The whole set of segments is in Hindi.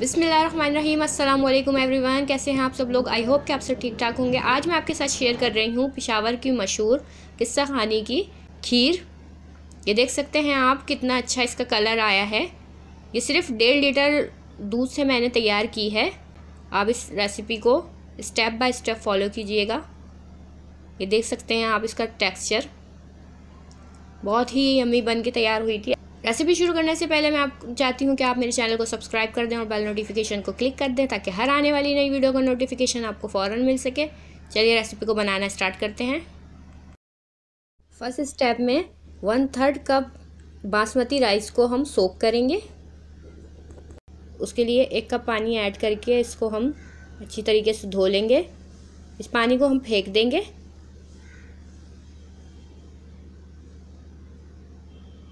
बिसमीम अल्लाम एवरीवन कैसे हैं आप सब लोग आई होप कि आप सब ठीक ठाक होंगे आज मैं आपके साथ शेयर कर रही हूँ पिशावर की मशहूर किस्सा खानी की खीर ये देख सकते हैं आप कितना अच्छा इसका कलर आया है ये सिर्फ डेढ़ लीटर दूध से मैंने तैयार की है आप इस रेसिपी को स्टेप बाय स्टेप फॉलो कीजिएगा ये देख सकते हैं आप इसका टेक्सचर बहुत ही अम्मी बन के तैयार हुई थी रेसिपी शुरू करने से पहले मैं आप चाहती हूँ कि आप मेरे चैनल को सब्सक्राइब कर दें और बेल नोटिफिकेशन को क्लिक कर दें ताकि हर आने वाली नई वीडियो का नोटिफिकेशन आपको फ़ौर मिल सके चलिए रेसिपी को बनाना स्टार्ट करते हैं फर्स्ट स्टेप में one third cup basmati rice को हम सोक करेंगे उसके लिए एक कप पानी ऐड करके इसको हम अच्छी तरीके से धो लेंगे इस पानी को हम फेंक देंगे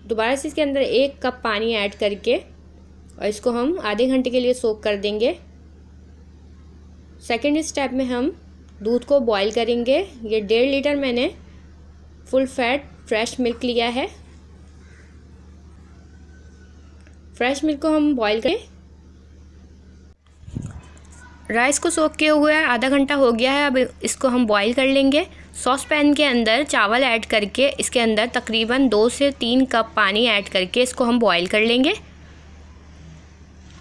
दोबारा से इसके अंदर एक कप पानी ऐड करके और इसको हम आधे घंटे के लिए सोख कर देंगे सेकेंड स्टेप में हम दूध को बॉईल करेंगे ये डेढ़ लीटर मैंने फुल फैट फ्रेश मिल्क लिया है फ्रेश मिल्क को हम बॉईल करें राइस को सोख के हो गया आधा घंटा हो गया है अब इसको हम बॉईल कर लेंगे सॉस पैन के अंदर चावल ऐड करके इसके अंदर तकरीबन दो से तीन कप पानी ऐड करके इसको हम बॉईल कर लेंगे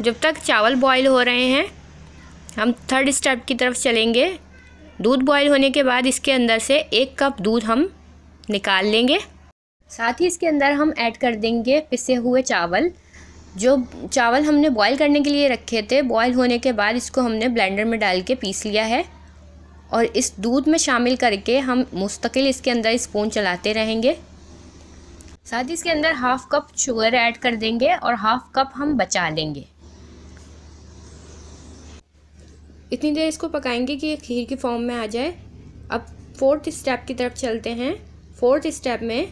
जब तक चावल बॉईल हो रहे हैं हम थर्ड स्टेप की तरफ चलेंगे दूध बॉईल होने के बाद इसके अंदर से एक कप दूध हम निकाल लेंगे साथ ही इसके अंदर हम ऐड कर देंगे पिसे हुए चावल जो चावल हमने बॉईल करने के लिए रखे थे बॉईल होने के बाद इसको हमने ब्लेंडर में डाल के पीस लिया है और इस दूध में शामिल करके हम मुस्तकिल इसके अंदर स्पून चलाते रहेंगे साथ ही इसके अंदर हाफ़ कप शुगर ऐड कर देंगे और हाफ़ कप हम बचा लेंगे इतनी देर इसको पकाएंगे कि ये खीर की फॉर्म में आ जाए अब फोर्थ स्टेप की तरफ चलते हैं फोर्थ स्टेप में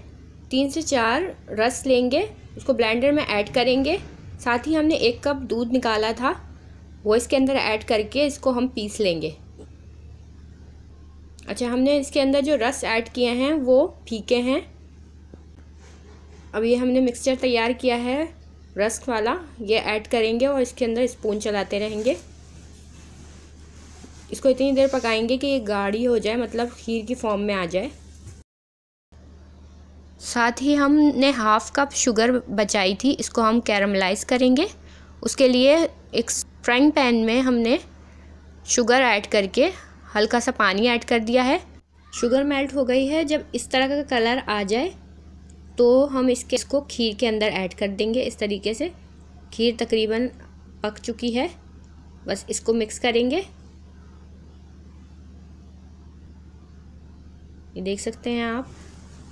तीन से चार रस लेंगे उसको ब्लेंडर में ऐड करेंगे साथ ही हमने एक कप दूध निकाला था वो इसके अंदर ऐड करके इसको हम पीस लेंगे अच्छा हमने इसके अंदर जो रस ऐड किए हैं वो फीके हैं अब ये हमने मिक्सचर तैयार किया है रस वाला ये ऐड करेंगे और इसके अंदर स्पून चलाते रहेंगे इसको इतनी देर पकाएंगे कि ये गाढ़ी हो जाए मतलब खीर की फॉर्म में आ जाए साथ ही हमने हाफ़ कप शुगर बचाई थी इसको हम कैरमलाइज करेंगे उसके लिए एक फ्राइंग पैन में हमने शुगर ऐड करके हल्का सा पानी ऐड कर दिया है शुगर मेल्ट हो गई है जब इस तरह का कलर आ जाए तो हम इसके इसको खीर के अंदर ऐड कर देंगे इस तरीके से खीर तकरीबन पक चुकी है बस इसको मिक्स करेंगे ये देख सकते हैं आप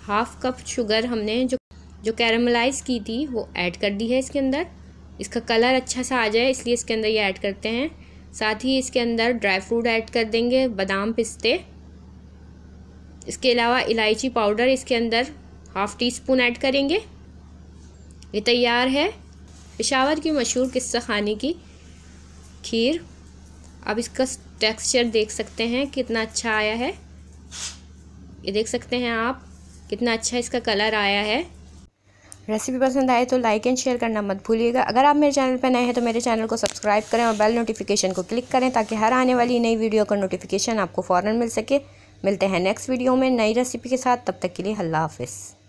हाफ़ कप शुगर हमने जो जो कैरमलाइज की थी वो ऐड कर दी है इसके अंदर इसका कलर अच्छा सा आ जाए इसलिए इसके अंदर ये ऐड करते हैं साथ ही इसके अंदर ड्राई फ्रूट ऐड कर देंगे बादाम पिस्ते इसके अलावा इलायची पाउडर इसके अंदर हाफ़ टी स्पून ऐड करेंगे ये तैयार है पेशावर की मशहूर किस्सा खाने की खीर अब इसका टेक्सचर देख सकते हैं कितना अच्छा आया है ये देख सकते हैं आप कितना अच्छा इसका कलर आया है रेसिपी पसंद आए तो लाइक एंड शेयर करना मत भूलिएगा अगर आप मेरे चैनल पर नए हैं तो मेरे चैनल को सब्सक्राइब करें और बेल नोटिफिकेशन को क्लिक करें ताकि हर आने वाली नई वीडियो का नोटिफिकेशन आपको फ़ौरन मिल सके मिलते हैं नेक्स्ट वीडियो में नई रेसिपी के साथ तब तक के लिए हल्ला हाफिज़